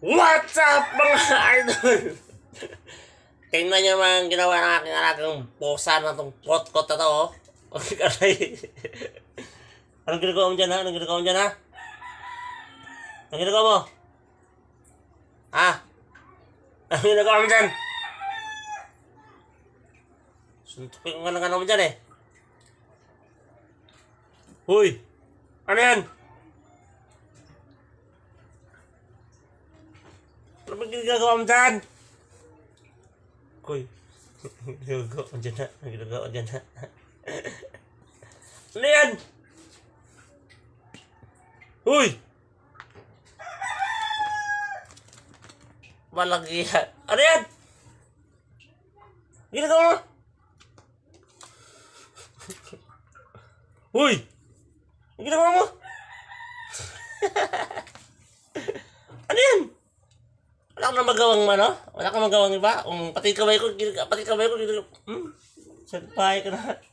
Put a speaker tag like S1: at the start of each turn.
S1: What's up mga idol? Tingnan nyo naman ginawa ng aking alagang bosa na itong potkot na to. Oh. Aray. Anong ginagawa mo dyan ha? Anong ginagawa mo dyan ha? Anong ginagawa mo? Ha? Anong ginagawa mo dyan? Suntukin ko nga ng ano mo dyan eh.
S2: Hoy! Ano yan? Gagonjan.
S3: Kuy. Gagonjan. Gagonjan. Lên. Ui.
S4: Malaki. Ano yan?
S2: Ginagawa mo? Uy! Ginagawa mo?
S1: ka na magawang ano? Wala ka magawang iba? Um, pati
S2: kamay ko, pati kamay ko, hmm? Sagpay ka na.